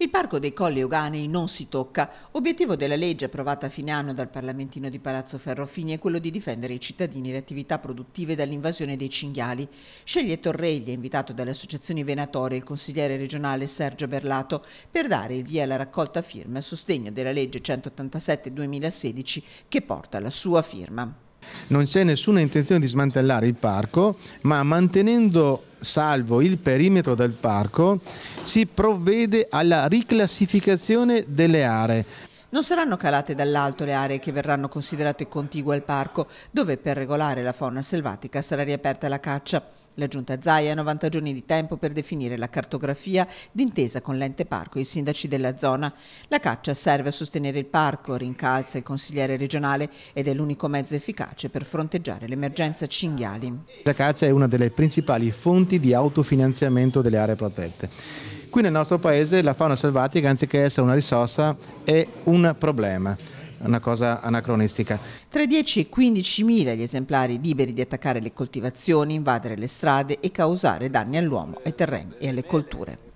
Il parco dei Colli Euganei non si tocca. Obiettivo della legge approvata a fine anno dal Parlamentino di Palazzo Ferrofini è quello di difendere i cittadini e le attività produttive dall'invasione dei cinghiali. Sceglie Torregli, invitato dalle associazioni venatorie, il consigliere regionale Sergio Berlato, per dare il via alla raccolta firme a sostegno della legge 187-2016 che porta la sua firma. Non c'è nessuna intenzione di smantellare il parco, ma mantenendo salvo il perimetro del parco, si provvede alla riclassificazione delle aree non saranno calate dall'alto le aree che verranno considerate contigue al parco, dove per regolare la fauna selvatica sarà riaperta la caccia. La Giunta Zaia ha 90 giorni di tempo per definire la cartografia d'intesa con l'ente parco e i sindaci della zona. La caccia serve a sostenere il parco, rincalza il consigliere regionale ed è l'unico mezzo efficace per fronteggiare l'emergenza cinghiali. La caccia è una delle principali fonti di autofinanziamento delle aree protette Qui nel nostro paese la fauna selvatica, anziché essere una risorsa, è un problema una cosa anacronistica. Tra i 10 e 15 mila gli esemplari liberi di attaccare le coltivazioni, invadere le strade e causare danni all'uomo, ai terreni e alle colture.